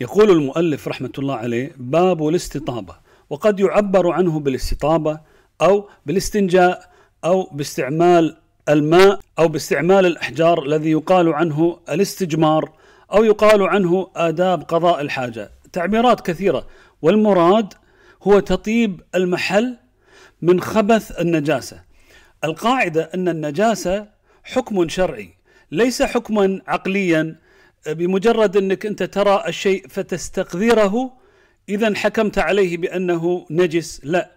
يقول المؤلف رحمة الله عليه باب الاستطابة وقد يعبر عنه بالاستطابة أو بالاستنجاء أو باستعمال الماء أو باستعمال الأحجار الذي يقال عنه الاستجمار أو يقال عنه آداب قضاء الحاجة تعبيرات كثيرة والمراد هو تطيب المحل من خبث النجاسة القاعدة أن النجاسة حكم شرعي ليس حكما عقليا بمجرد انك انت ترى الشيء فتستقذره اذا حكمت عليه بانه نجس لا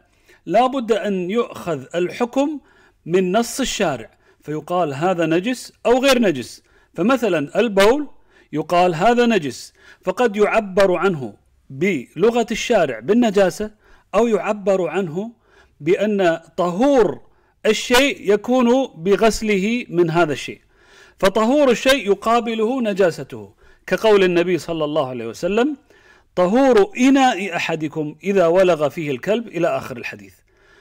لابد ان يؤخذ الحكم من نص الشارع فيقال هذا نجس او غير نجس فمثلا البول يقال هذا نجس فقد يعبر عنه بلغه الشارع بالنجاسه او يعبر عنه بان طهور الشيء يكون بغسله من هذا الشيء فطهور الشيء يقابله نجاسته كقول النبي صلى الله عليه وسلم طهور إناء أحدكم إذا ولغ فيه الكلب إلى آخر الحديث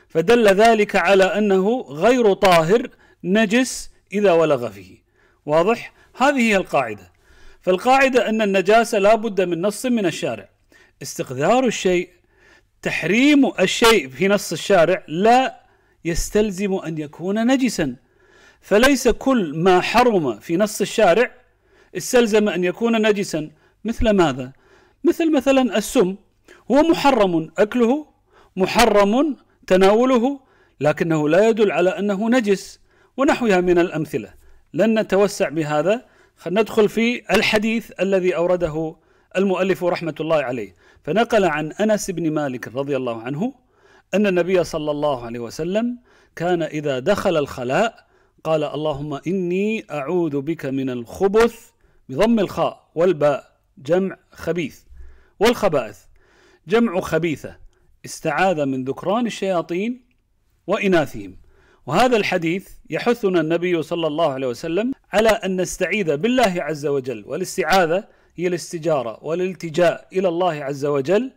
فدل ذلك على أنه غير طاهر نجس إذا ولغ فيه واضح؟ هذه هي القاعدة فالقاعدة أن النجاسة لا بد من نص من الشارع استقذار الشيء تحريم الشيء في نص الشارع لا يستلزم أن يكون نجسا فليس كل ما حرم في نص الشارع استلزم أن يكون نجسا مثل ماذا؟ مثل مثلا السم هو محرم أكله محرم تناوله لكنه لا يدل على أنه نجس ونحوها من الأمثلة لن نتوسع بهذا ندخل في الحديث الذي أورده المؤلف رحمة الله عليه فنقل عن أنس بن مالك رضي الله عنه أن النبي صلى الله عليه وسلم كان إذا دخل الخلاء قال اللهم إني أعوذ بك من الخبث بضم الخاء والباء جمع خبيث والخبائث جمع خبيثة استعاذ من ذكران الشياطين وإناثهم وهذا الحديث يحثنا النبي صلى الله عليه وسلم على أن نستعيذ بالله عز وجل والاستعاذة هي الاستجارة والالتجاء إلى الله عز وجل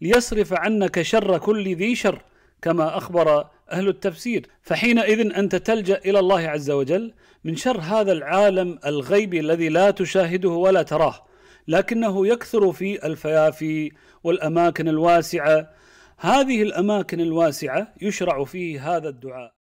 ليصرف عنك شر كل ذي شر كما أخبر أهل التفسير فحينئذ أنت تلجأ إلى الله عز وجل من شر هذا العالم الغيبي الذي لا تشاهده ولا تراه لكنه يكثر في الفيافي والأماكن الواسعة هذه الأماكن الواسعة يشرع فيه هذا الدعاء